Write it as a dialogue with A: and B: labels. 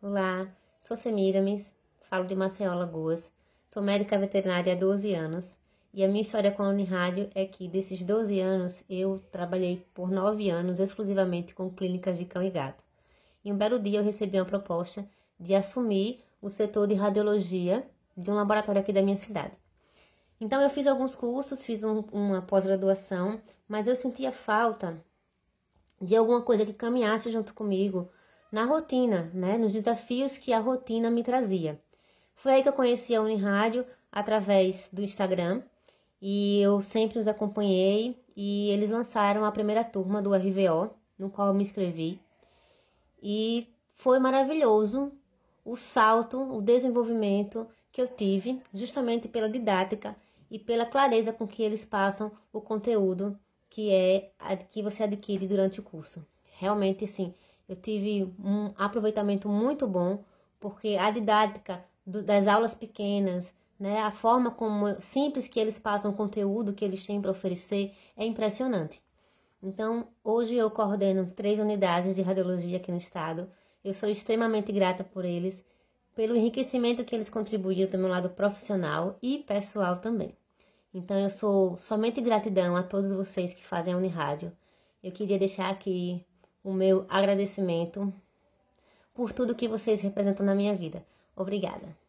A: Olá, sou Semiramis, falo de Maceió, Lagoas. Sou médica veterinária há 12 anos e a minha história com a Unirádio é que desses 12 anos eu trabalhei por 9 anos exclusivamente com clínicas de cão e gato. E um belo dia eu recebi uma proposta de assumir o setor de radiologia de um laboratório aqui da minha cidade. Então eu fiz alguns cursos, fiz um, uma pós-graduação, mas eu sentia falta de alguma coisa que caminhasse junto comigo, na rotina, né, nos desafios que a rotina me trazia. Foi aí que eu conheci a Unirádio através do Instagram e eu sempre os acompanhei e eles lançaram a primeira turma do RVO, no qual eu me inscrevi. E foi maravilhoso o salto, o desenvolvimento que eu tive, justamente pela didática e pela clareza com que eles passam o conteúdo que é que você adquire durante o curso. Realmente, sim, eu tive um aproveitamento muito bom, porque a didática do, das aulas pequenas, né, a forma como simples que eles passam o conteúdo que eles têm para oferecer é impressionante. Então, hoje eu coordeno três unidades de radiologia aqui no estado. Eu sou extremamente grata por eles, pelo enriquecimento que eles contribuíram do meu lado profissional e pessoal também. Então, eu sou somente gratidão a todos vocês que fazem a Unirádio. Eu queria deixar aqui o meu agradecimento por tudo que vocês representam na minha vida. Obrigada.